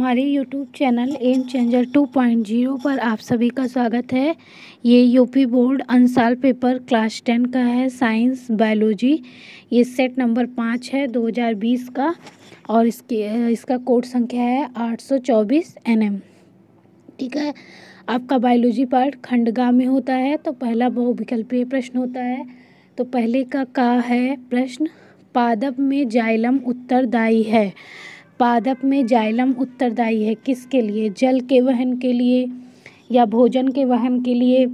हमारे YouTube channel M changer two point zero पर आप सभी का स्वागत है ये UP board unsolved paper class ten का है साइंस बायोलॉजी ये सेट नंबर पाँच है 2020 का और इसके इसका कोड संख्या है 824 एनएम ठीक है आपका बायोलॉजी पार्ट खंडगा में होता है तो पहला बहुविकल्पीय प्रश्न होता है तो पहले का का है प्रश्न पादप में जाइलम उत्तरदायी है पादप में जाइलम उत्तरदायी है किसके लिए जल के वहन के लिए या भोजन के वहन के लिए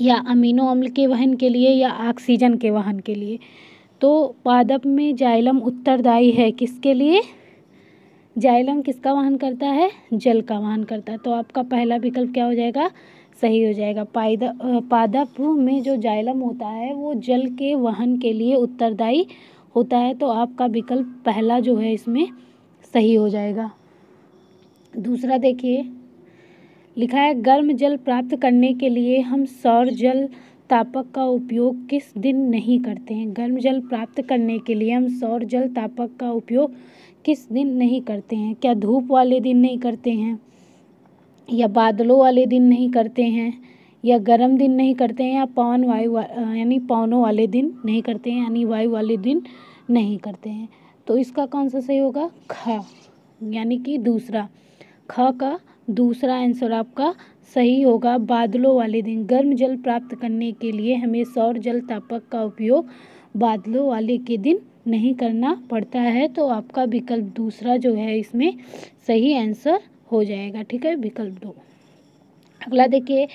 या अमीनो अम्ल के वहन के लिए या ऑक्सीजन के वहन के लिए तो पादप में जाइलम उत्तरदायी है किसके लिए जाइलम किसका वहन करता है जल का वहन करता है तो आपका पहला विकल्प क्या हो जाएगा सही हो जाएगा पाद पादप में जो जाइलम होता है वो जल के वहन के लिए उत्तरदायी होता है तो आपका विकल्प पहला जो है इसमें सही हो जाएगा दूसरा देखिए लिखा है गर्म जल प्राप्त करने के लिए हम सौर जल तापक का उपयोग किस दिन नहीं करते हैं गर्म जल प्राप्त करने के लिए हम सौर जल तापक का उपयोग किस दिन नहीं करते हैं क्या धूप वाले दिन नहीं करते हैं या बादलों वाले दिन नहीं करते हैं या गर्म दिन नहीं करते हैं या पवन वायु यानी पवनों वाले दिन नहीं करते हैं यानी वायु वाले दिन नहीं करते हैं तो इसका कौन सा सही होगा ख यानी कि दूसरा ख का दूसरा आंसर आपका सही होगा बादलों वाले दिन गर्म जल प्राप्त करने के लिए हमें सौर जल तापक का उपयोग बादलों वाले के दिन नहीं करना पड़ता है तो आपका विकल्प दूसरा जो है इसमें सही आंसर हो जाएगा ठीक है विकल्प दो अगला देखिए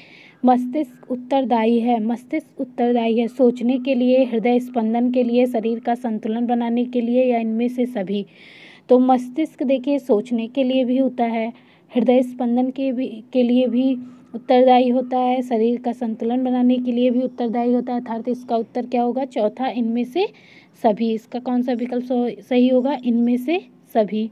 मस्तिष्क उत्तरदायी है मस्तिष्क उत्तरदायी है सोचने के लिए हृदय स्पंदन के लिए शरीर का संतुलन बनाने के लिए या इनमें से सभी तो मस्तिष्क देखिए सोचने के लिए भी होता है हृदय स्पंदन के भी के लिए भी उत्तरदायी होता है शरीर का संतुलन बनाने के लिए भी उत्तरदायी होता है अर्थात इसका उत्तर क्या होगा चौथा इनमें से सभी इसका कौन सा विकल्प सही होगा इनमें से सभी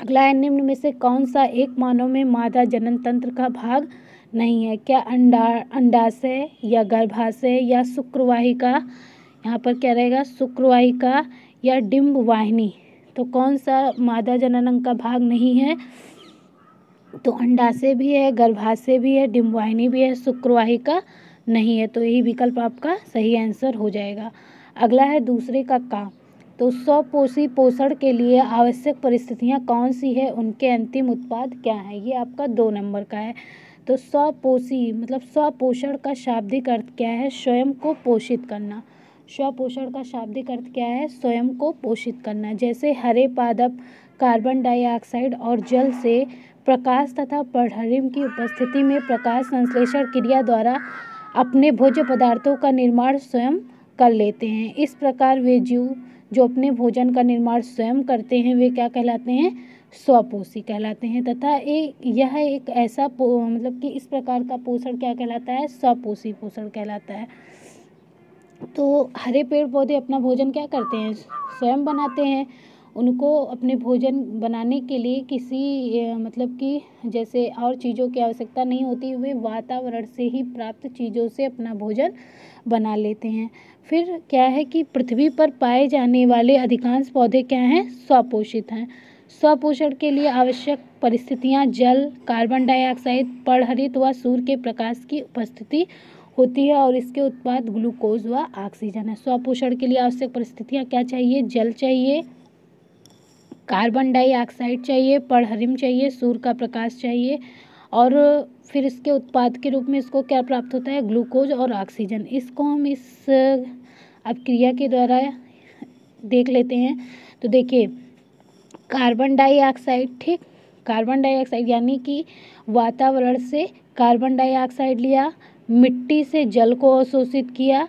अगला निम्न में से कौन सा एक मानव में मादा जनन तंत्र का भाग नहीं है क्या अंडा अंडाशय या गर्भाशय या शुक्रवाहिका यहाँ पर क्या रहेगा शुक्रवाहिका या डिम्ब वाहिनी तो कौन सा मादा जनन का भाग नहीं है तो अंडाशय भी है गर्भाशय भी है डिम्बवाहिनी भी है शुक्रवाहिका नहीं है तो यही विकल्प आपका सही आंसर हो जाएगा अगला है दूसरे का काम तो स्वपोषी पोषण के लिए आवश्यक परिस्थितियाँ कौन सी है उनके अंतिम उत्पाद क्या है ये आपका दो नंबर का है तो स्वपोषी मतलब स्वपोषण का शाब्दिक अर्थ क्या है स्वयं को पोषित करना स्वपोषण का शाब्दिक अर्थ क्या है स्वयं को पोषित करना जैसे हरे पादप कार्बन डाइऑक्साइड और जल से प्रकाश तथा प्रहरिम की उपस्थिति में प्रकाश संश्लेषण क्रिया द्वारा अपने भोज्य पदार्थों का निर्माण स्वयं कर लेते हैं इस प्रकार वे जीव जो अपने भोजन का निर्माण स्वयं करते हैं वे क्या कहलाते हैं स्वपोषी कहलाते हैं तथा एक यह एक ऐसा मतलब कि इस प्रकार का पोषण क्या कहलाता है स्वपोषी पोषण कहलाता है तो हरे पेड़ पौधे अपना भोजन क्या करते हैं स्वयं बनाते हैं उनको अपने भोजन बनाने के लिए किसी मतलब कि जैसे और चीज़ों की आवश्यकता नहीं होती वे वातावरण से ही प्राप्त चीज़ों से अपना भोजन बना लेते हैं फिर क्या है कि पृथ्वी पर पाए जाने वाले अधिकांश पौधे क्या हैं स्वपोषित हैं स्वपोषण के लिए आवश्यक परिस्थितियाँ जल कार्बन डाइऑक्साइड पड़हरित व सूर्य के प्रकाश की उपस्थिति होती है और इसके उत्पाद ग्लूकोज व ऑक्सीजन है स्वपोषण के लिए आवश्यक परिस्थितियाँ क्या चाहिए जल चाहिए कार्बन डाइऑक्साइड चाहिए पड़हरिम चाहिए सूर्य का प्रकाश चाहिए और फिर इसके उत्पाद के रूप में इसको क्या प्राप्त होता है ग्लूकोज और ऑक्सीजन इसको हम इस अब क्रिया के द्वारा देख लेते हैं तो देखिए कार्बन डाइऑक्साइड ठीक कार्बन डाइऑक्साइड यानी कि वातावरण से कार्बन डाइऑक्साइड लिया मिट्टी से जल को अवशोषित किया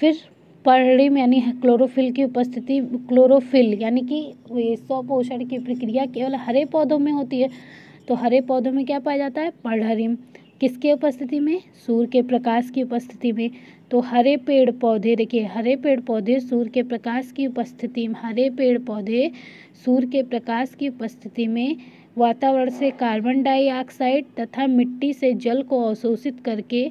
फिर पर्णिम यानी क्लोरोफिल की उपस्थिति क्लोरोफिल यानी कि स्वपोषण की प्रक्रिया केवल हरे पौधों में होती है तो हरे पौधों में क्या पाया जाता है पर्णिम किसके उपस्थिति में सूर्य के प्रकाश की उपस्थिति में तो हरे पेड़ पौधे देखिए हरे पेड़ पौधे सूर्य के प्रकाश की उपस्थिति में हरे पेड़ पौधे सूर्य के प्रकाश की उपस्थिति में वातावरण से कार्बन डाइऑक्साइड तथा मिट्टी से जल को अवशोषित करके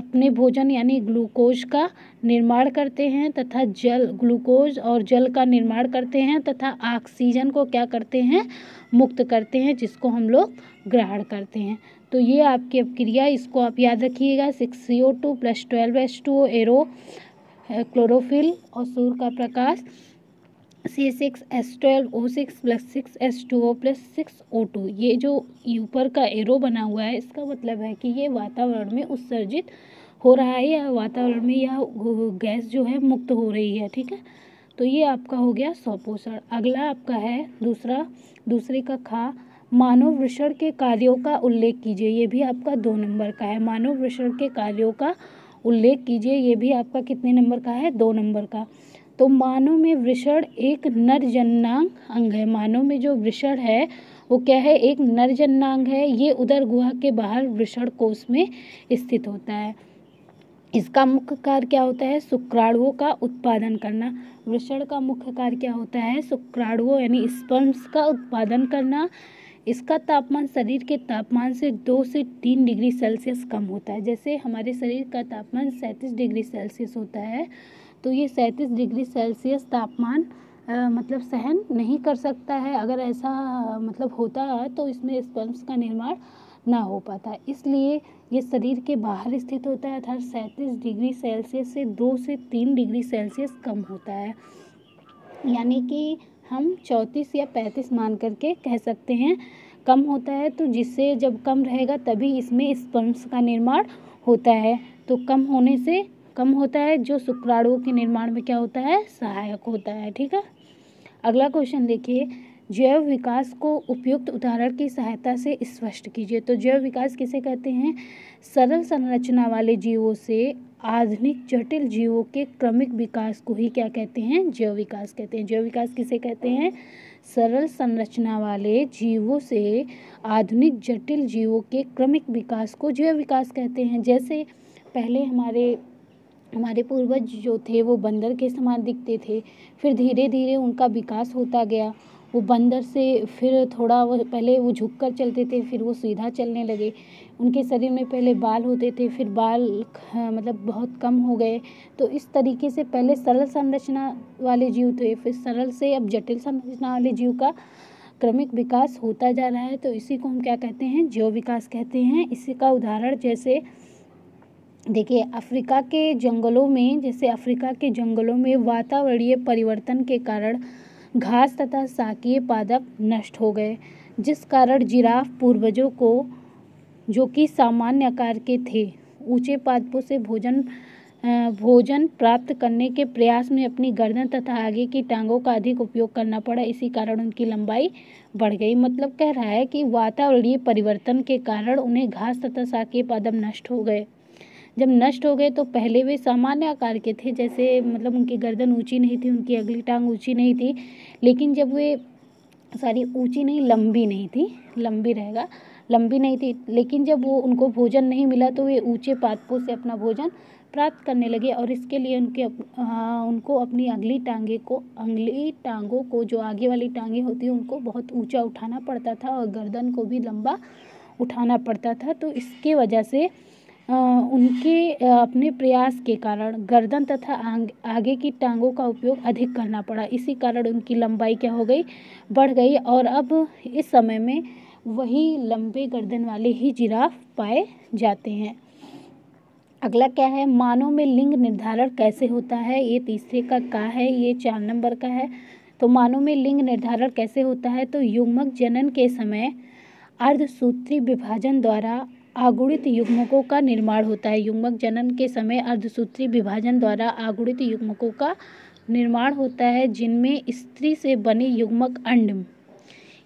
अपने भोजन यानी ग्लूकोज का निर्माण करते हैं तथा जल ग्लूकोज और जल का निर्माण करते हैं तथा ऑक्सीजन को क्या करते हैं मुक्त करते हैं जिसको हम लोग ग्रहण करते हैं तो ये आपकी अपक्रिया इसको आप याद रखिएगा six C O two plus twelve H two O arrow chlorophyll और सूर्य का प्रकाश C six S twelve O six plus six S two O plus six O two ये जो ऊपर का एरो बना हुआ है इसका मतलब है कि ये वातावरण में उत्सर्जित हो रहा है या वातावरण में यह गैस जो है मुक्त हो रही है ठीक है तो ये आपका हो गया सौपोषण अगला आपका है दूसरा दूसरे का खा मानव वृषण के कार्यों का उल्लेख कीजिए ये भी आपका दो नंबर का है मानव वृषण के कार्यों का उल्लेख कीजिए ये भी आपका कितने नंबर का है दो नंबर का तो मानव में वृषण एक नर जननांग अंग है मानव में जो वृषण है वो क्या है एक नर जननांग है ये उदर गुहा के बाहर वृषण कोष में स्थित होता है इसका मुख्य कार्य क्या होता है शुक्राणुओं का उत्पादन करना वृषण का मुख्य कार्य क्या होता है शुक्राणुओं यानी स्पर्म्स का उत्पादन करना इसका तापमान शरीर के तापमान से दो से तीन डिग्री सेल्सियस कम होता है जैसे हमारे शरीर का तापमान सैंतीस डिग्री सेल्सियस होता है तो ये सैंतीस डिग्री सेल्सियस तापमान मतलब सहन नहीं कर सकता है अगर ऐसा मतलब होता है तो इसमें स्पर्म्स का निर्माण ना हो पाता इसलिए ये शरीर के बाहर स्थित होता है अर्थात सैंतीस डिग्री सेल्सियस से दो से तीन डिग्री सेल्सियस कम होता है यानी कि हम चौंतीस या पैंतीस मान करके कह सकते हैं कम होता है तो जिससे जब कम रहेगा तभी इसमें स्पर्म्स का निर्माण होता है तो कम होने से कम होता है जो शुक्राणुओं के निर्माण में क्या होता है सहायक होता है ठीक है अगला क्वेश्चन देखिए जैव विकास को उपयुक्त उदाहरण की सहायता से स्पष्ट कीजिए तो जैव विकास किसे कहते हैं सरल संरचना वाले जीवों से आधुनिक जटिल जीवों के क्रमिक विकास को ही क्या कहते हैं जैव विकास कहते हैं जैव विकास किसे कहते हैं सरल संरचना वाले जीवों से आधुनिक जटिल जीवों के क्रमिक विकास को जैव विकास कहते हैं जैसे पहले हमारे हमारे पूर्वज जो थे वो बंदर के समान दिखते थे फिर धीरे धीरे उनका विकास होता गया वो बंदर से फिर थोड़ा वो पहले वो झुक कर चलते थे फिर वो सीधा चलने लगे उनके शरीर में पहले बाल होते थे फिर बाल मतलब बहुत कम हो गए तो इस तरीके से पहले सरल संरचना वाले जीव थे फिर सरल से अब जटिल संरचना वाले जीव का क्रमिक विकास होता जा रहा है तो इसी को हम क्या कहते हैं जीव विकास कहते हैं इसी का उदाहरण जैसे देखिए अफ्रीका के जंगलों में जैसे अफ्रीका के जंगलों में वातावरणीय परिवर्तन के कारण घास तथा साकीय पादप नष्ट हो गए जिस कारण जिराफ पूर्वजों को जो कि सामान्य आकार के थे ऊंचे पादपों से भोजन भोजन प्राप्त करने के प्रयास में अपनी गर्दन तथा आगे की टांगों का अधिक उपयोग करना पड़ा इसी कारण उनकी लंबाई बढ़ गई मतलब कह रहा है कि वातावरणीय परिवर्तन के कारण उन्हें घास तथा शाकीय पादप नष्ट हो गए जब नष्ट हो गए तो पहले वे सामान्य आकार के थे जैसे मतलब उनकी गर्दन ऊंची नहीं थी उनकी अगली टांग ऊंची नहीं थी लेकिन जब वे सारी ऊंची नहीं लंबी नहीं थी लंबी रहेगा लंबी नहीं थी लेकिन जब वो उनको भोजन नहीं मिला तो वे ऊँचे पादपों से अपना भोजन प्राप्त करने लगे और इसके लिए उनके आ, हाँ, उनको अपनी अगली टांगे को अगली टांगों को जो आगे वाली टांगे होती हैं उनको बहुत ऊंचा उठाना पड़ता था और गर्दन को भी लंबा उठाना पड़ता था तो इसके वजह से उनके अपने प्रयास के कारण गर्दन तथा आगे की टांगों का उपयोग अधिक करना पड़ा इसी कारण उनकी लंबाई क्या हो गई बढ़ गई और अब इस समय में वही लंबे गर्दन वाले ही जिराफ पाए जाते हैं अगला क्या है मानव में लिंग निर्धारण कैसे होता है ये तीसरे का का है ये चार नंबर का है तो मानव में लिंग निर्धारण कैसे होता है तो युग्मक जनन के समय अर्धसूत्री विभाजन द्वारा आगुणित युग्मकों का निर्माण होता है युग्मक जनन के समय अर्धसूत्री विभाजन द्वारा आगुणित युग्मकों का निर्माण होता है जिनमें स्त्री से बने युग्मक अंड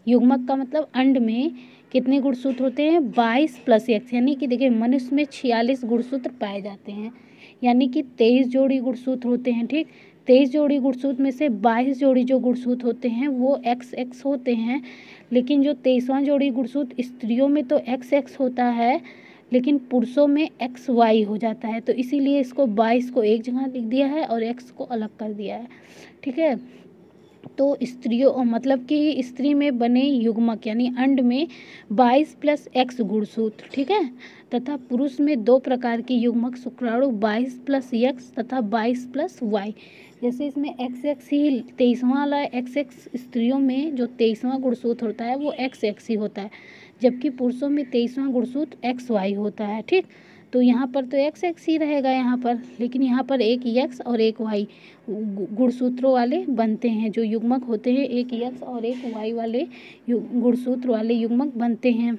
युग्मक का मतलब अंड में कितने गुणसूत्र होते हैं बाईस प्लस एक्स यानी कि देखिए मनुष्य में छियालीस गुणसूत्र पाए जाते हैं यानी कि तेईस जोड़ी गुणसूत्र होते हैं ठीक तेईस जोड़ी गुड़सूत में से बाईस जोड़ी जो गुड़सूत होते हैं वो एक्स एक्स होते हैं लेकिन जो तेईसवां जोड़ी गुड़सूत स्त्रियों में तो एक्स एक्स होता है लेकिन पुरुषों में एक्स वाई हो जाता है तो इसीलिए इसको बाईस को एक जगह लिख दिया है और एक्स को अलग कर दिया है ठीक है तो स्त्रियों मतलब कि स्त्री में बने युग्मक यानी अंड में 22 प्लस एक्स गुणसूत्र ठीक है तथा पुरुष में दो प्रकार के युग्मक शुक्राणु 22 प्लस एक्स तथा 22 प्लस वाई जैसे इसमें एक्स एक्स ही तेईसवा वाला एक्स एक्स स्त्रियों में जो तेईसवां गुणसूत्र होता है वो एक्स एक्स ही होता है जबकि पुरुषों में तेईसवां गुणसूत्र एक्स वाई होता है ठीक तो यहाँ पर तो एक्स एक्स ही रहेगा यहाँ पर लेकिन यहाँ पर एक यक्स और एक वाई गुणसूत्रों वाले बनते हैं जो युग्मक होते हैं एक यक्स और एक वाई वाले गुणसूत्र वाले युग्मक बनते हैं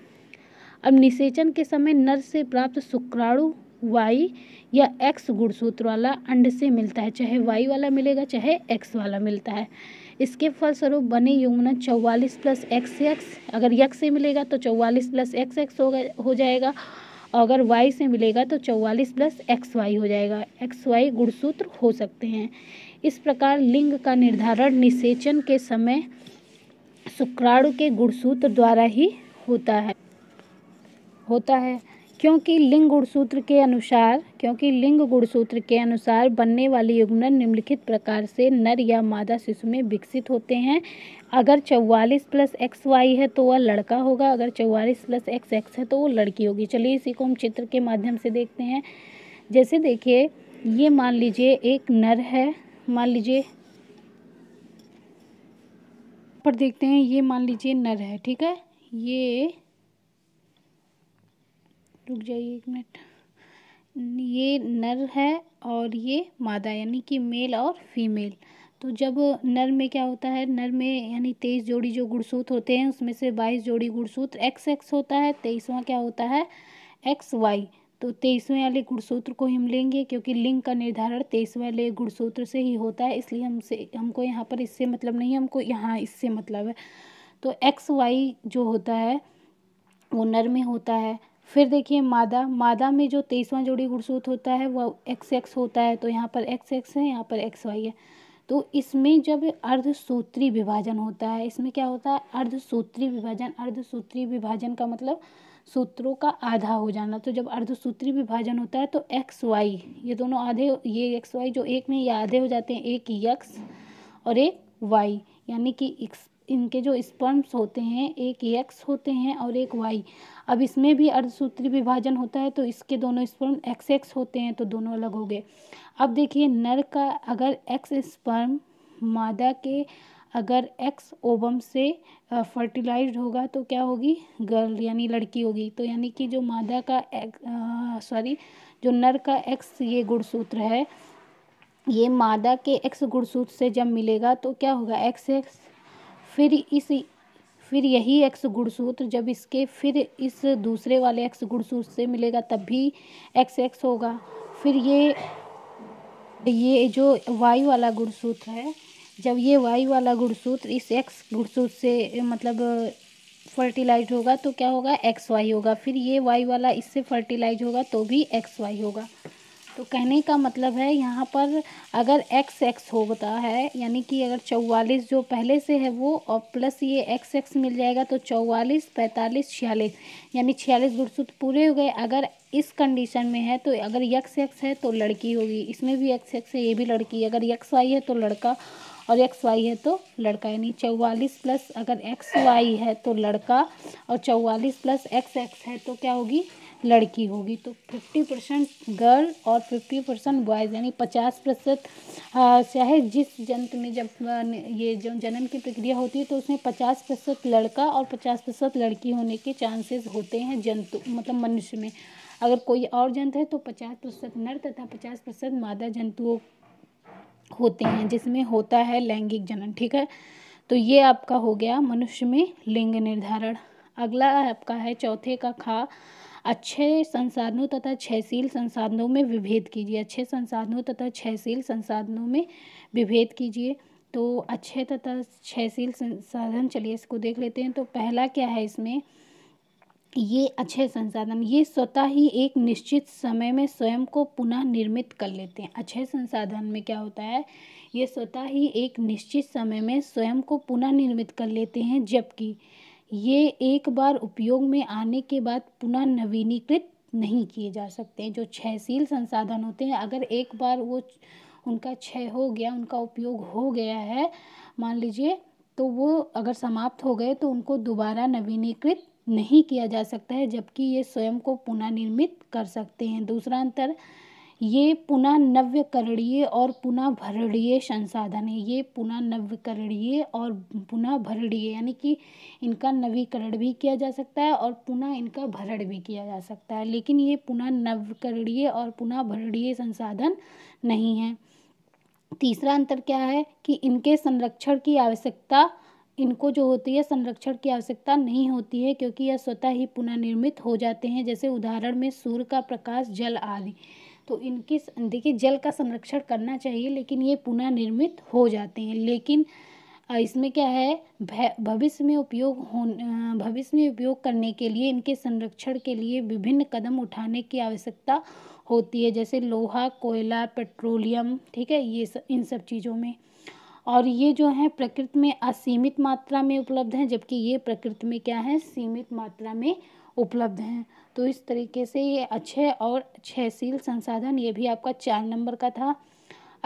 अब निषेचन के समय नर से प्राप्त शुक्राणु वाई या एक्स गुणसूत्र वाला अंड से मिलता है चाहे वाई वाला मिलेगा चाहे एक्स वाला मिलता है इसके फलस्वरूप बने यमुना चौवालीस प्लस एक्स एक्स अगर यक्स से मिलेगा तो चौवालीस प्लस एक्स एक्स होगा हो जाएगा और अगर वाई से मिलेगा तो चौवालीस प्लस एक्स वाई हो जाएगा एक्स वाई गुणसूत्र हो सकते हैं इस प्रकार लिंग का निर्धारण निषेचन के समय शुक्राणु के गुणसूत्र द्वारा ही होता है होता है क्योंकि लिंग गुणसूत्र के अनुसार क्योंकि लिंग गुणसूत्र के अनुसार बनने वाले युग्मनर निम्नलिखित प्रकार से नर या मादा शिशु में विकसित होते हैं अगर चौवालीस प्लस एक्स वाई है तो वह लड़का होगा अगर चौवालीस प्लस एक्स एक्स है तो वो लड़की होगी चलिए इसी को हम चित्र के माध्यम से देखते हैं जैसे देखिए ये मान लीजिए एक नर है मान लीजिए पर देखते हैं ये मान लीजिए नर है ठीक है ये रुक जाइए एक मिनट ये नर है और ये मादा यानी कि मेल और फीमेल तो जब नर में क्या होता है नर में यानी तेईस जोड़ी जो गुड़सूत होते हैं उसमें से बाईस जोड़ी गुड़सूत्र एक्स एक्स होता है तेईसवा क्या होता है एक्स वाई तो तेईसवें वाले गुड़सूत्र को हम लेंगे क्योंकि लिंग का निर्धारण तेईसवें वाले गुड़सूत्र से ही होता है इसलिए हमसे हमको यहाँ पर इससे मतलब नहीं हमको यहाँ इससे मतलब है तो एक्स वाई जो होता है वो नर में होता है फिर देखिए मादा मादा में जो तेईसवां जोड़ी गुणसूत्र होता है वह एक्स एक्स होता है तो यहाँ पर एक्स एक्स है यहाँ पर एक्स वाई है तो इसमें जब अर्धसूत्री विभाजन होता है इसमें क्या होता है अर्धसूत्री विभाजन अर्धसूत्री विभाजन का मतलब सूत्रों का आधा हो जाना तो जब अर्धसूत्री विभाजन होता है तो एक्स वाई ये दोनों आधे ये एक्स वाई जो एक में ये आधे हो जाते हैं एक यक्स और एक वाई यानी कि इनके जो स्पर्म्स होते हैं एक एक्स होते हैं और एक वाई अब इसमें भी अर्धसूत्री विभाजन होता है तो इसके दोनों स्पर्म एक्स एक्स होते हैं तो दोनों अलग हो गए अब देखिए नर का अगर एक्स स्पर्म मादा के अगर एक्स ओबम से फर्टिलाइज्ड होगा तो क्या होगी गर्ल यानी लड़की होगी तो यानी कि जो मादा का सॉरी जो नर का एक्स ये गुणसूत्र है ये मादा के एक्स गुणसूत्र से जब मिलेगा तो क्या होगा एक्स एक्स फिर इस फिर यही एक्स गुणसूत्र जब इसके फिर इस दूसरे वाले एक्स गुणसूत्र से मिलेगा तब भी एक्स एक्स होगा फिर ये ये जो वाई वाला गुणसूत्र है जब ये वाई वाला गुणसूत्र इस एक्स गुणसूत्र से मतलब फर्टिलाइज होगा तो क्या होगा एक्स वाई होगा फिर ये वाई वाला इससे फर्टिलाइज होगा तो भी एक्स वाई होगा तो कहने का मतलब है यहाँ पर अगर एक्स एक्स होता है यानी कि अगर चौवालीस जो पहले से है वो और प्लस ये एक्स एक्स मिल जाएगा तो चौवालीस पैंतालीस छियालीस यानी छियालीस गुड़सूत पूरे हो गए अगर इस कंडीशन में है तो अगर यक्स एक्स है तो लड़की होगी इसमें भी एक्स एक्स है ये भी लड़की अगर यक्स वाई है तो लड़का और एक्स वाई है तो लड़का यानी चौवालीस प्लस अगर एक्स वाई है तो लड़का और चौवालीस प्लस एक्स एक्स है तो क्या होगी लड़की होगी तो फिफ्टी परसेंट गर्ल और फिफ्टी परसेंट बॉयज़ यानी पचास प्रतिशत चाहे जिस जंत में जब ये जो जन्म की प्रक्रिया होती है तो उसमें पचास प्रतिशत लड़का और पचास प्रतिशत लड़की होने के चांसेस होते हैं जंतु मतलब मनुष्य में अगर कोई और जंत है तो पचास प्रतिशत नर तथा पचास प्रतिशत मादा जंतुओं होते हैं जिसमें होता है लैंगिक जनन ठीक है तो ये आपका हो गया मनुष्य में लिंग निर्धारण अगला आपका है चौथे का खा अच्छे संसाधनों तथा छहशील संसाधनों में विभेद कीजिए अच्छे संसाधनों तथा छहशील संसाधनों में विभेद कीजिए तो अच्छे तथा छहशील संसाधन चलिए इसको देख लेते हैं तो पहला क्या है इसमें ये अच्छे संसाधन ये स्वतः ही एक निश्चित समय में स्वयं को पुनः निर्मित कर लेते हैं अच्छे संसाधन में क्या होता है ये स्वतः ही एक निश्चित समय में स्वयं को पुनः निर्मित कर लेते हैं जबकि ये एक बार उपयोग में आने के बाद पुनः नवीनीकृत नहीं किए जा सकते हैं जो क्षयशील संसाधन होते हैं अगर एक बार वो उनका क्षय हो गया उनका उपयोग हो गया है मान लीजिए तो वो अगर समाप्त हो गए तो उनको दोबारा नवीनीकृत नहीं किया जा सकता है जबकि ये स्वयं को पुनः निर्मित कर सकते हैं दूसरा अंतर ये पुनः नव्यकरणीय और पुनः भरणीय संसाधन है ये पुनः नव्यकरणीय और पुनः भरणीय यानी कि इनका नवीकरण भी किया जा सकता है और पुनः इनका भरण भी किया जा सकता है लेकिन ये पुनः नवकरणीय और पुनः भरणीय संसाधन नहीं है तीसरा अंतर क्या है कि इनके संरक्षण की आवश्यकता इनको जो होती है संरक्षण की आवश्यकता नहीं होती है क्योंकि यह स्वतः ही पुनः निर्मित हो जाते हैं जैसे उदाहरण में सूर्य का प्रकाश जल आदि तो इनके देखिए जल का संरक्षण करना चाहिए लेकिन ये पुनः निर्मित हो जाते हैं लेकिन इसमें क्या है भविष्य में उपयोग हो भविष्य में उपयोग करने के लिए इनके संरक्षण के लिए विभिन्न कदम उठाने की आवश्यकता होती है जैसे लोहा कोयला पेट्रोलियम ठीक है ये सब इन सब चीज़ों में और ये जो है प्रकृति में असीमित मात्रा में उपलब्ध हैं जबकि ये प्रकृति में क्या है सीमित मात्रा में उपलब्ध हैं तो इस तरीके से ये अच्छे और छहसील संसाधन ये भी आपका चार नंबर का था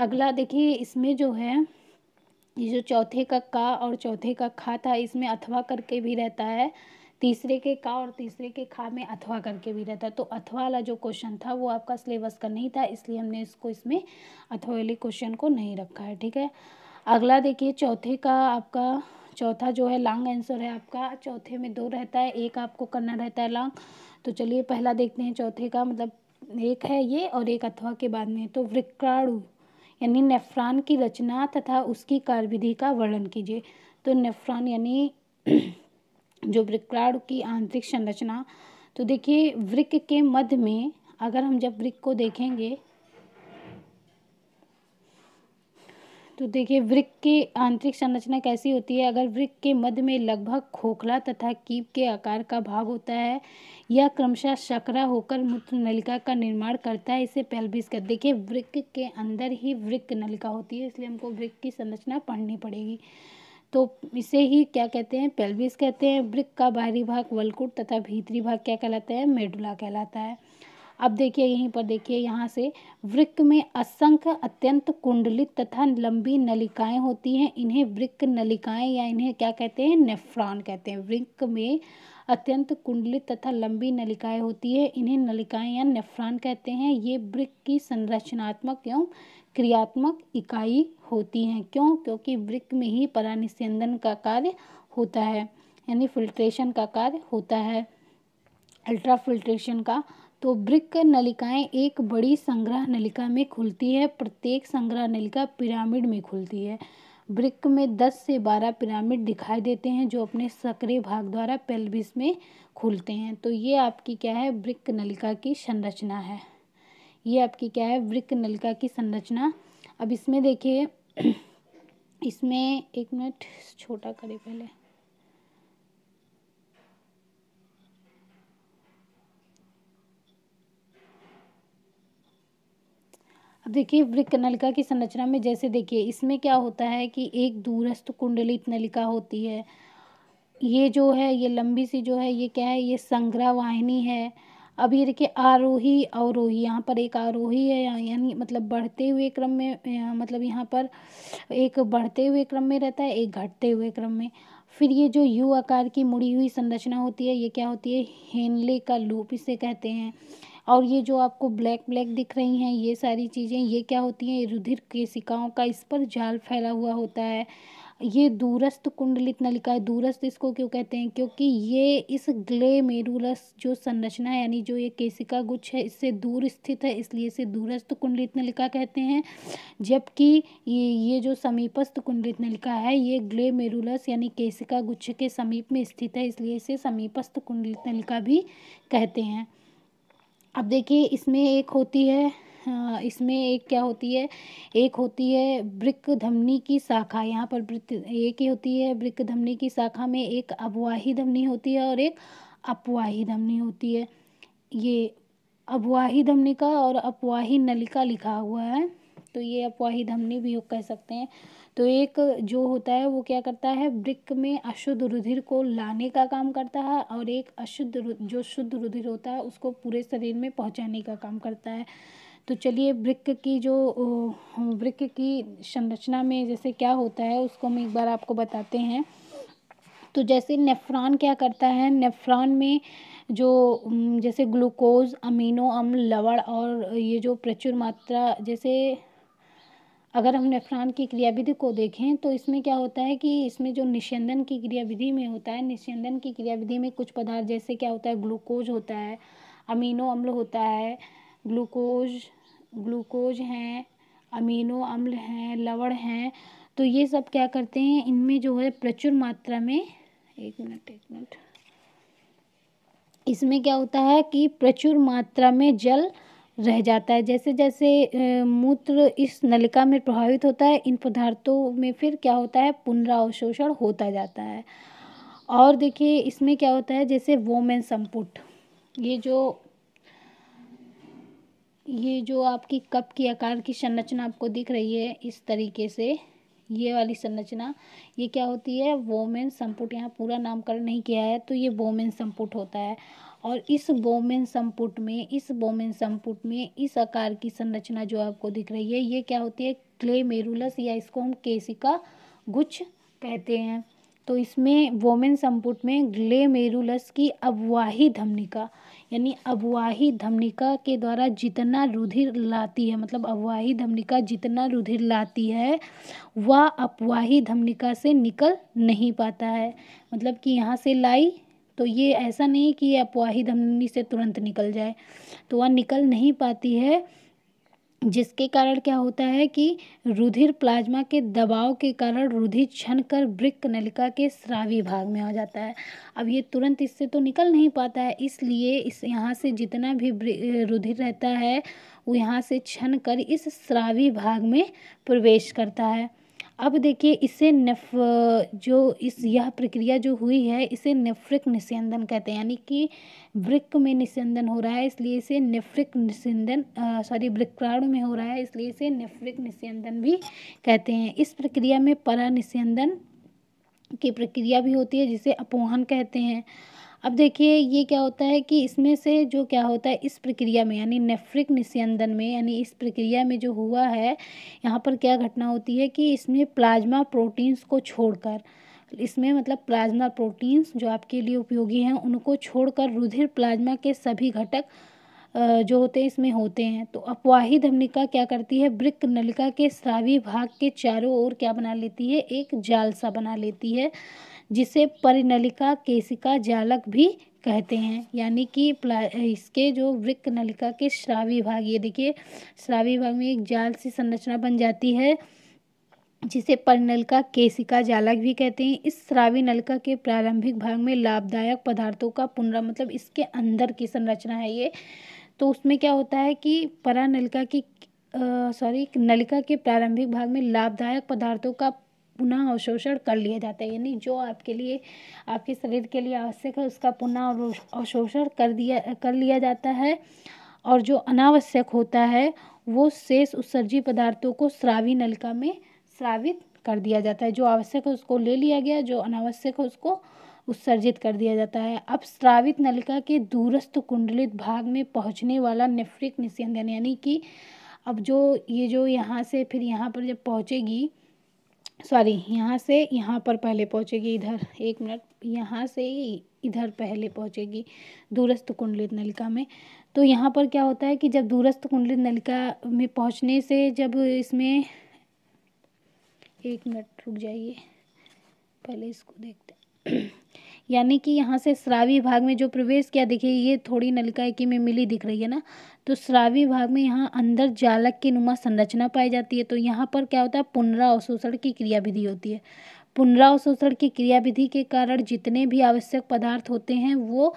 अगला देखिए इसमें जो है ये जो चौथे का का और चौथे का खा था इसमें अथवा करके भी रहता है तीसरे के का और तीसरे के खा में अथवा करके भी रहता है तो अथवा वाला जो क्वेश्चन था वो आपका सिलेबस का नहीं था इसलिए हमने इसको इसमें अथवा वाले क्वेश्चन को नहीं रखा है ठीक है अगला देखिए चौथे का आपका चौथा जो है लॉन्ग आंसर है आपका चौथे में दो रहता है एक आपको करना रहता है लॉन्ग तो चलिए पहला देखते हैं चौथे का मतलब एक है ये और एक अथवा के बाद में तो वृक्राणु यानी नेफ्रान की रचना तथा उसकी कार्यविधि का वर्णन कीजिए तो नेफ्रान यानी जो वृक्राणु की आंतरिक संरचना तो देखिए वृक्क के मध्य में अगर हम जब वृक्क को देखेंगे तो देखिए वृक्क की आंतरिक संरचना कैसी होती है अगर वृक्क के मध्य में लगभग खोखला तथा कीप के आकार का भाग होता है यह क्रमशः शकरा होकर मूत्र नलिका का निर्माण करता है इसे पेल्विस कर देखिए वृक्क के अंदर ही वृक्क नलिका होती है इसलिए हमको वृक्क की संरचना पढ़नी पड़ेगी तो इसे ही क्या कहते हैं पेल्विस कहते हैं वृक्क का बाहरी भाग वलकुट तथा भीतरी भाग क्या कहलाता है मेडुला कहलाता है अब देखिए यहीं पर देखिए यहाँ से वृक्क में असंख्य अत्यंत कुंडलित तथा लंबी नलिकाएं होती हैं इन्हें वृक्क नलिकाएं या इन्हें क्या कहते हैं नेफ्रॉन कहते हैं वृक्क में अत्यंत कुंडलित तथा लंबी नलिकाएं होती है इन्हें नलिकाएं या नेफ्रॉन कहते हैं ये वृक्क की संरचनात्मक एवं क्रियात्मक इकाई होती हैं क्यों क्योंकि वृक्क में ही परानिस्यंदन का कार्य होता है यानी फिल्ट्रेशन का कार्य होता है अल्ट्रा फिल्ट्रेशन का तो ब्रिक नलिकाएं एक बड़ी संग्रह नलिका में खुलती है प्रत्येक संग्रह नलिका पिरामिड में खुलती है ब्रिक में 10 से 12 पिरामिड दिखाई देते हैं जो अपने सक्रिय भाग द्वारा पेल्विस में खुलते हैं तो ये आपकी क्या है ब्रिक नलिका की संरचना है ये आपकी क्या है ब्रिक नलिका की संरचना अब इसमें देखिए इसमें एक मिनट छोटा करें पहले देखिए वृक्क नलिका की संरचना में जैसे देखिए इसमें क्या होता है कि एक दूरस्थ कुंडलित नलिका होती है ये जो है ये लंबी सी जो है ये क्या है ये संग्रह वाहिनी है अब ये देखिए आरोही अवरोही यहाँ पर एक आरोही है यानी मतलब बढ़ते हुए क्रम में मतलब यहाँ पर एक बढ़ते हुए क्रम में रहता है एक घटते हुए क्रम में फिर ये जो यू आकार की मुड़ी हुई संरचना होती है ये क्या होती है हेनले का लूप इसे कहते हैं और ये जो आपको ब्लैक ब्लैक दिख रही हैं ये सारी चीज़ें ये क्या होती हैं रुधिर केसिकाओं का इस पर जाल फैला हुआ होता है ये दूरस्थ कुंडलित नलिका है दूरस्थ इसको क्यों कहते हैं क्योंकि ये इस ग्ले मेरुलस जो संरचना है यानी जो ये केसिका गुच्छ है इससे दूर स्थित है इसलिए इसे दूरस्थ कुंडलित नलिका कहते हैं जबकि ये ये जो समीपस्थ कुंडलित नलिका है ये ग्ले मेरुलस यानी केसिका गुच्छ के समीप में स्थित है इसलिए इसे समीपस्थ कुंडलित नलिका भी कहते हैं अब देखिए इसमें एक होती है हाँ, इसमें एक क्या होती है एक होती है ब्रिक धमनी की शाखा यहाँ पर एक ही होती है ब्रिक धमनी की शाखा में एक अबवाही धमनी होती है और एक अपवाही धमनी होती है ये अबवाही धमनी का और अपवाही नलिका लिखा हुआ है तो ये अपवाही धमनी भी कह सकते हैं तो एक जो होता है वो क्या करता है ब्रिक में अशुद्ध रुधिर को लाने का काम करता है और एक अशुद्ध जो शुद्ध रुधिर होता है उसको पूरे शरीर में पहुंचाने का काम करता है तो चलिए ब्रिक की जो ब्रिक की संरचना में जैसे क्या होता है उसको हम एक बार आपको बताते हैं तो जैसे नेफ्रॉन क्या करता है नेफ्रॉन में जो जैसे ग्लूकोज अमीनो अम्ल लवण और ये जो प्रचुर मात्रा जैसे अगर हम नेफ्रान की क्रियाविधि को देखें तो इसमें क्या होता है कि इसमें जो निशंदन की क्रियाविधि में होता है निशंदन की क्रियाविधि में कुछ पदार्थ जैसे क्या होता है ग्लूकोज होता है अमीनो अम्ल होता है ग्लूकोज ग्लूकोज हैं अमीनो अम्ल हैं लवण हैं तो ये सब क्या करते हैं इनमें जो है प्रचुर मात्रा में एक मिनट एक मिनट इसमें क्या होता है कि प्रचुर मात्रा में जल रह जाता है जैसे जैसे मूत्र इस नलिका में प्रभावित होता है इन पदार्थों में फिर क्या होता है पुनरावशोषण होता जाता है और देखिए इसमें क्या होता है जैसे वोमेन संपुट ये जो ये जो आपकी कप की आकार की संरचना आपको दिख रही है इस तरीके से ये वाली संरचना ये क्या होती है वोमेन संपुट यहाँ पूरा नामकरण नहीं किया है तो ये वोमेन संपुट होता है और इस बोमेन संपुट में इस बोमेन संपुट में इस आकार की संरचना जो आपको दिख रही है ये क्या होती है क्ले मेरुलस या इसको हम केसिका गुच्छ कहते हैं तो इसमें वोमेन संपुट में ग्ले मेरुलस की अबवाही धमनिका यानी अबवाही धमनिका के द्वारा जितना रुधिर लाती है मतलब अबवाही धमनिका जितना रुधिर लाती है वह अपवाही धमनिका से निकल नहीं पाता है मतलब कि यहाँ से लाई तो ये ऐसा नहीं कि ये अपवाही धमनी से तुरंत निकल जाए तो वह निकल नहीं पाती है जिसके कारण क्या होता है कि रुधिर प्लाज्मा के दबाव के कारण रुधिर छन कर ब्रिक नलिका के श्रावी भाग में आ जाता है अब ये तुरंत इससे तो निकल नहीं पाता है इसलिए इस यहाँ से जितना भी रुधिर रहता है वो यहाँ से छन कर इस श्रावी भाग में प्रवेश करता है अब देखिए इसे नेफ जो इस यह प्रक्रिया जो हुई है इसे नेफ्रिक निस्यंदन कहते हैं यानी कि वृक्क में निस्यंदन हो रहा है इसलिए इसे नेफ्रिक निस्यंदन सॉरी वृक्राणु में हो रहा है इसलिए इसे नेफ्रिक निस्यंदन भी कहते हैं इस प्रक्रिया में परा निस्यंदन की प्रक्रिया भी होती है जिसे अपोहन कहते हैं अब देखिए ये क्या होता है कि इसमें से जो क्या होता है इस प्रक्रिया में यानी नेफ्रिक निस्यंदन में यानी इस प्रक्रिया में जो हुआ है यहाँ पर क्या घटना होती है कि इसमें प्लाज्मा प्रोटीन्स को छोड़कर इसमें मतलब प्लाज्मा प्रोटीन्स जो आपके लिए उपयोगी हैं उनको छोड़कर रुधिर प्लाज्मा के सभी घटक जो होते हैं इसमें होते हैं तो अपवाही धमनिका क्या करती है ब्रिक नलिका के श्रावी भाग के चारों ओर क्या बना लेती है एक जाल सा बना लेती है जिसे परिनलिका केसिका जालक भी कहते हैं यानी कि इसके जो वृक्क नलिका के श्रावी भाग ये देखिए श्रावी भाग में एक जाल सी संरचना बन जाती है जिसे परिनलिका केसिका जालक भी कहते हैं इस श्रावी नलिका के प्रारंभिक भाग में लाभदायक पदार्थों का पुनरा मतलब इसके अंदर की संरचना है ये तो उसमें क्या होता है कि परानलिका की सॉरी नलिका के प्रारंभिक भाग में लाभदायक पदार्थों का पुनः अवशोषण कर लिया जाता है यानी जो आपके लिए आपके शरीर के लिए आवश्यक है उसका पुनः अवशोषण कर दिया कर लिया जाता है और जो अनावश्यक होता है वो शेष उत्सर्जी पदार्थों को श्रावी नलिका में श्रावित कर दिया जाता है जो आवश्यक है उसको ले लिया गया जो अनावश्यक है उसको उत्सर्जित कर दिया जाता है अब श्रावित नलिका के दूरस्थ कुंडलित भाग में पहुंचने वाला नेफ्रिक निस्यंदन यानी कि अब जो ये जो यहाँ से फिर यहाँ पर जब पहुँचेगी सॉरी यहाँ से यहाँ पर पहले पहुँचेगी इधर एक मिनट यहाँ से इधर पहले पहुँचेगी दूरस्थ कुंडलित नलिका में तो यहाँ पर क्या होता है कि जब दूरस्थ कुंडलित नलिका में पहुँचने से जब इसमें एक मिनट रुक जाइए पहले इसको देखते हैं यानी कि यहाँ से श्रावी भाग में जो प्रवेश किया देखिए ये थोड़ी नलिकाएकी में मिली दिख रही है ना तो श्रावी भाग में यहाँ अंदर जालक की नुमा संरचना पाई जाती है तो यहाँ पर क्या होता है पुनरावशोषण की क्रिया विधि होती है पुनरावशोषण की क्रियाविधि के कारण जितने भी आवश्यक पदार्थ होते हैं वो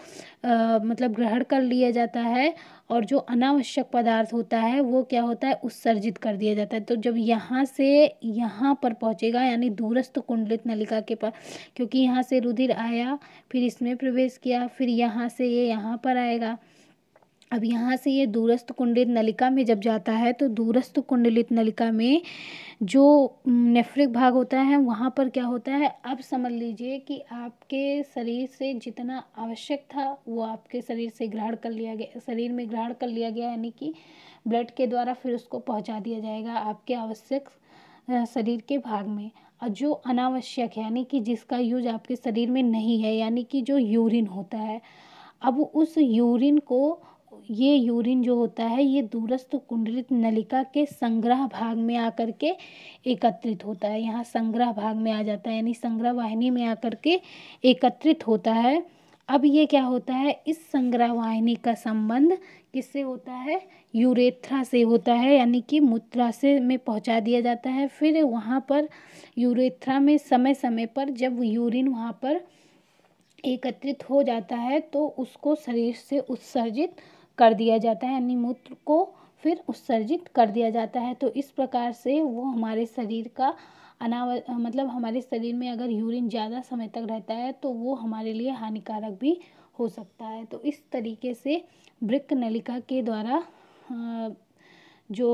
आ, मतलब ग्रहण कर लिया जाता है और जो अनावश्यक पदार्थ होता है वो क्या होता है उत्सर्जित कर दिया जाता है तो जब यहाँ से यहाँ पर पहुँचेगा यानी दूरस्थ कुंडलित नलिका के पास क्योंकि यहाँ से रुधिर आया फिर इसमें प्रवेश किया फिर यहाँ से ये यह यहाँ पर आएगा अब यहाँ से ये दूरस्थ कुंडलित नलिका में जब जाता है तो दूरस्थ कुंडलित नलिका में जो नेफ्रिक भाग होता है वहाँ पर क्या होता है अब समझ लीजिए कि आपके शरीर से जितना आवश्यक था वो आपके शरीर से ग्रहण कर लिया गया शरीर में ग्रहण कर लिया गया यानी कि ब्लड के द्वारा फिर उसको पहुँचा दिया जाएगा आपके आवश्यक शरीर के भाग में और जो अनावश्यक है यानी कि जिसका यूज आपके शरीर में नहीं है यानी कि जो यूरिन होता है अब उस यूरिन को ये यूरिन जो होता है ये दूरस्थ कुंडलित नलिका के संग्रह भाग में आकर के एकत्रित होता है यहाँ संग्रह भाग में आ जाता है यानी संग्रह वाहिनी में आकर के एकत्रित होता है अब ये क्या होता है इस संग्रह वाहिनी का संबंध किससे होता है यूरेथ्रा से होता है यानी कि मूत्रा से में पहुंचा दिया जाता है फिर वहाँ पर यूरेथ्रा में समय समय पर जब यूरिन वहाँ पर एकत्रित हो जाता है तो उसको शरीर से उत्सर्जित कर दिया जाता है यानी मूत्र को फिर उत्सर्जित कर दिया जाता है तो इस प्रकार से वो हमारे शरीर का अनाव मतलब हमारे शरीर में अगर यूरिन ज़्यादा समय तक रहता है तो वो हमारे लिए हानिकारक भी हो सकता है तो इस तरीके से वृक्क नलिका के द्वारा जो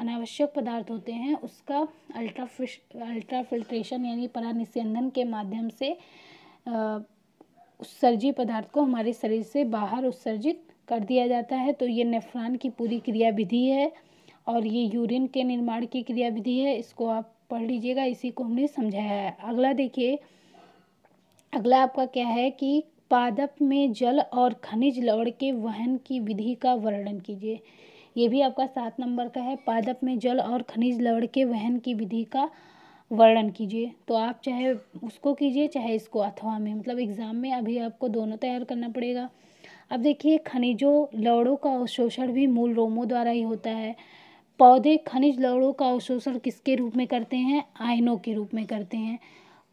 अनावश्यक पदार्थ होते हैं उसका अल्ट्रा अल्ट्रा फिल्ट्रेशन यानी परानिस्यंदन के माध्यम से उत्सर्जी पदार्थ को हमारे शरीर से बाहर उत्सर्जित कर दिया जाता है तो ये नेफ्रान की पूरी क्रियाविधि है और ये यूरिन के निर्माण की क्रियाविधि है इसको आप पढ़ लीजिएगा इसी को हमने समझाया है अगला देखिए अगला आपका क्या है कि पादप में जल और खनिज लवण के वहन की विधि का वर्णन कीजिए ये भी आपका सात नंबर का है पादप में जल और खनिज लवण के वहन की विधि का वर्णन कीजिए तो आप चाहे उसको कीजिए चाहे इसको अथवा में मतलब एग्ज़ाम में अभी आपको दोनों तैयार करना पड़ेगा अब देखिए खनिजों लवड़ों का अवशोषण भी मूल रोमों द्वारा ही होता है पौधे खनिज लवड़ों का अवशोषण किसके रूप में करते हैं आयनों के रूप में करते हैं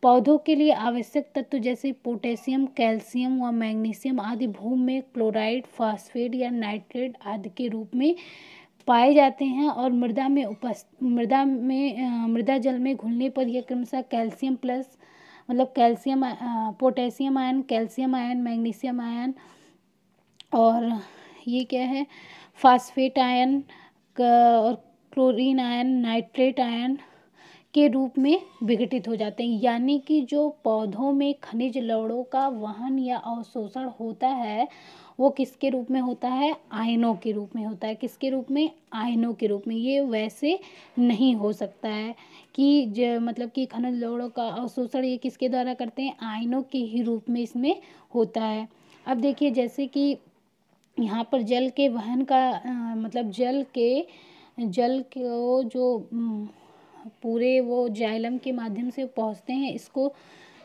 पौधों के लिए आवश्यक तत्व जैसे पोटेशियम कैल्शियम व मैग्नीशियम आदि भूमि में क्लोराइड फास्फेट या नाइट्रेट आदि के रूप में पाए जाते हैं और मृदा में उपस्थ मृदा में मृदा जल में घुलने पर यह क्रमशः कैल्शियम प्लस मतलब calcium potassium ion calcium ion magnesium ion और ये क्या है फास्फेट आयन और क्लोरीन आयन नाइट्रेट आयन के रूप में विघटित हो जाते हैं यानी कि जो पौधों में खनिज लवणों का वहन या अवशोषण होता है वो किसके रूप में होता है आयनों के रूप में होता है किसके रूप में आयनों के रूप में ये वैसे नहीं हो सकता है कि मतलब कि खनिज लवणों का अवशोषण ये किसके द्वारा करते हैं आयनों के ही रूप में इसमें होता है अब देखिए जैसे कि यहाँ पर जल के वहन का मतलब जल के जल को जो पूरे वो जाइलम के माध्यम से पहुँचते हैं इसको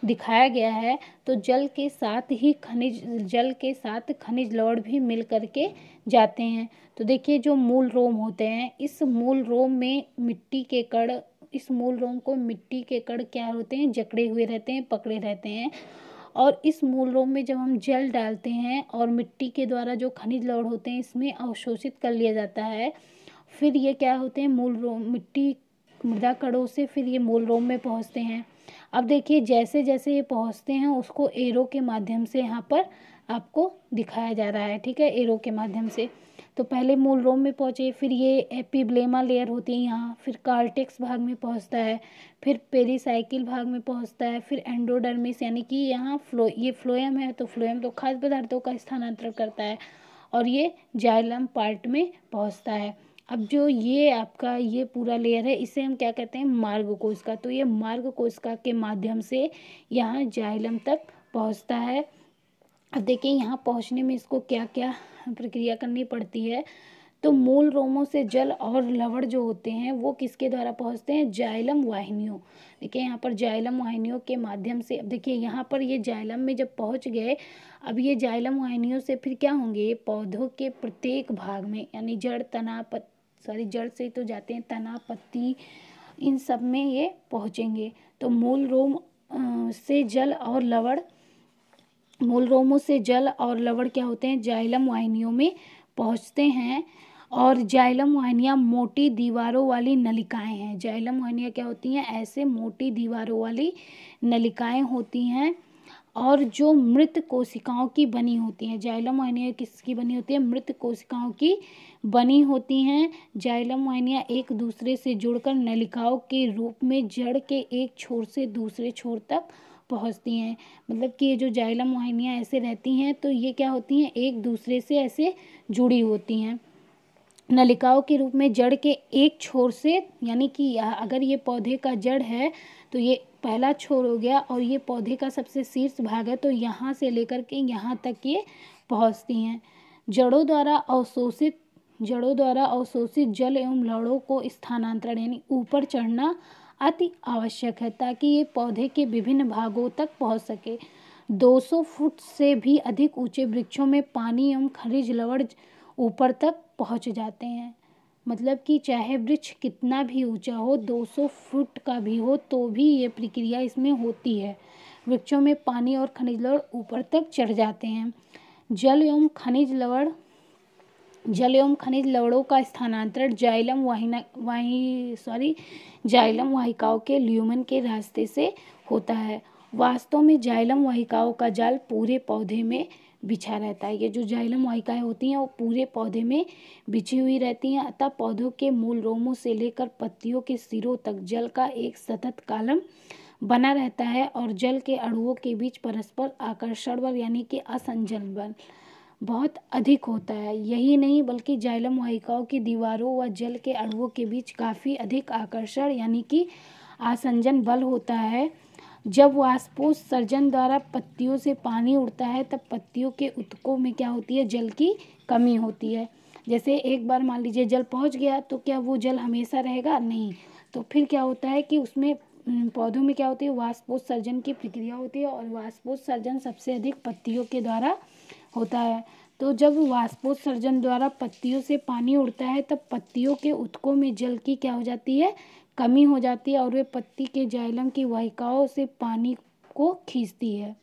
दिखाया गया है तो जल के साथ ही खनिज जल के साथ खनिज लौट भी मिल कर के जाते हैं तो देखिए जो मूल रोम होते हैं इस मूल रोम में मिट्टी के कड़ इस मूल रोम को मिट्टी के कड़ क्या होते हैं जकड़े हुए रहते हैं पकड़े रहते हैं और इस मूल रोम में जब हम जल डालते हैं और मिट्टी के द्वारा जो खनिज लवण होते हैं इसमें अवशोषित कर लिया जाता है फिर ये क्या होते हैं मूल रोम मिट्टी मृदा कड़ों से फिर ये मूल रोम में पहुँचते हैं अब देखिए जैसे जैसे ये पहुँचते हैं उसको एरो के माध्यम से यहाँ पर आपको दिखाया जा रहा है ठीक है एरो के माध्यम से तो पहले मूल रोम में पहुँचे फिर ये एपिब्लेमा लेयर होती है यहाँ फिर कार्टेक्स भाग में पहुँचता है फिर पेरीसाइकिल भाग में पहुँचता है फिर एंडोडर्मिस यानी कि यहाँ फ्लो ये फ्लोएम है तो फ्लोएम तो खाद्य पदार्थों का स्थानांतरण करता है और ये जाइलम पार्ट में पहुँचता है अब जो ये आपका ये पूरा लेयर है इसे हम क्या कहते हैं मार्ग कोशिका तो ये मार्ग कोशिका के माध्यम से यहाँ जाइलम तक पहुँचता है अब देखिए यहाँ पहुँचने में इसको क्या क्या प्रक्रिया करनी पड़ती है तो मूल रोमों से जल और लवण जो होते हैं वो किसके द्वारा पहुंचते हैं जाइलम वाहिनियों देखिए यहाँ पर जाइलम वाहिनियों के माध्यम से अब देखिए यहाँ पर ये जाइलम में जब पहुंच गए अब ये जाइलम वाहिनियों से फिर क्या होंगे ये पौधों के प्रत्येक भाग में यानी जड़ तना पत् सॉरी जड़ से तो जाते हैं तना पत्ती इन सब में ये पहुँचेंगे तो मूल रोम से जल और लवड़ मूल रोमों से जल और लवण क्या होते हैं जाइलम वाहिनियों में पहुंचते हैं और जाइलम वाहिनियाँ मोटी दीवारों वाली नलिकाएं हैं जाइलम वाहिनियाँ क्या होती हैं ऐसे मोटी दीवारों वाली नलिकाएं होती हैं और जो मृत कोशिकाओं की बनी होती हैं जाइलम वाहिनियाँ किसकी बनी होती हैं मृत कोशिकाओं की बनी होती हैं जाइलम वाहिनियाँ एक दूसरे से जुड़कर नलिकाओं के रूप में जड़ के एक छोर से दूसरे छोर तक पहुंचती हैं मतलब कि ये जो जाइलम मोहिनियाँ ऐसे रहती हैं तो ये क्या होती हैं एक दूसरे से ऐसे जुड़ी होती हैं नलिकाओं के रूप में जड़ के एक छोर से यानी कि अगर ये पौधे का जड़ है तो ये पहला छोर हो गया और ये पौधे का सबसे शीर्ष भाग है तो यहाँ से लेकर के यहाँ तक ये पहुँचती हैं जड़ों द्वारा अवशोषित जड़ों द्वारा अवशोषित जल एवं लड़ों को स्थानांतरण यानी ऊपर चढ़ना अति आवश्यक है ताकि ये पौधे के विभिन्न भागों तक पहुंच सके 200 फुट से भी अधिक ऊंचे वृक्षों में पानी एवं खनिज लवण ऊपर तक पहुंच जाते हैं मतलब कि चाहे वृक्ष कितना भी ऊंचा हो 200 फुट का भी हो तो भी ये प्रक्रिया इसमें होती है वृक्षों में पानी और खनिज लवण ऊपर तक चढ़ जाते हैं जल एवं खनिज लवण जल एवं खनिज लवड़ों का स्थानांतरण जाइलम वाहिना वाही सॉरी जाइलम वाहिकाओं के ल्यूमन के रास्ते से होता है वास्तव में जाइलम वाहिकाओं का जाल पूरे पौधे में बिछा रहता है ये जो जाइलम वाहिकाएँ होती हैं वो पूरे पौधे में बिछी हुई रहती हैं अतः पौधों के मूल रोमों से लेकर पत्तियों के सिरों तक जल का एक सतत कालम बना रहता है और जल के अड़ुओं के बीच परस्पर आकर्षण बल यानी कि असंजन बल बहुत अधिक होता है यही नहीं बल्कि झेलम वाहिकाओं की दीवारों व जल के अणुओं के बीच काफ़ी अधिक आकर्षण यानी कि आसंजन बल होता है जब सर्जन द्वारा पत्तियों से पानी उड़ता है तब पत्तियों के उत्कों में क्या होती है जल की कमी होती है जैसे एक बार मान लीजिए जल पहुंच गया तो क्या वो जल हमेशा रहेगा नहीं तो फिर क्या होता है कि उसमें पौधों में क्या होती है सर्जन की प्रक्रिया होती है और सर्जन सबसे अधिक पत्तियों के द्वारा होता है तो जब वाष्पोत्सर्जन द्वारा पत्तियों से पानी उड़ता है तब पत्तियों के उत्कों में जल की क्या हो जाती है कमी हो जाती है और वे पत्ती के जाइलम की वाहिकाओं से पानी को खींचती है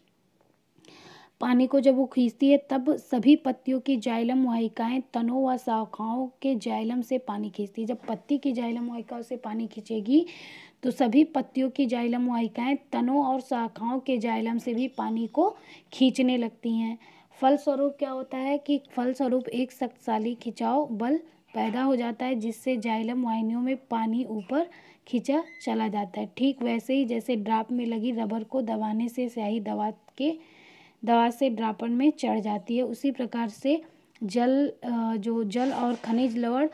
पानी को जब वो खींचती है तब सभी पत्तियों की जाइलम वाहिकाएं तनों व शाखाओं के जाइलम से पानी खींचती है जब पत्ती की जायलम वाहिकाओं से पानी खींचेगी तो सभी पत्तियों की जाइलम वाहिकाएं तनों और शाखाओं के जाइलम से भी पानी को खींचने लगती हैं फलस्वरूप क्या होता है कि फलस्वरूप एक शक्तिशाली खिंचाव बल पैदा हो जाता है जिससे जाइलम वाहिनियों में पानी ऊपर खींचा चला जाता है ठीक वैसे ही जैसे ड्राप में लगी रबर को दबाने से स्याही दवा के दवा से ड्रापण में चढ़ जाती है उसी प्रकार से जल जो जल और खनिज लवण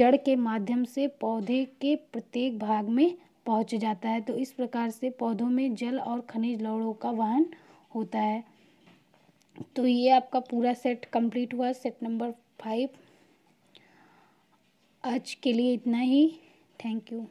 जड़ के माध्यम से पौधे के प्रत्येक भाग में पहुंच जाता है तो इस प्रकार से पौधों में जल और खनिज लवणों का वाहन होता है तो ये आपका पूरा सेट कंप्लीट हुआ सेट नंबर फाइव आज के लिए इतना ही थैंक यू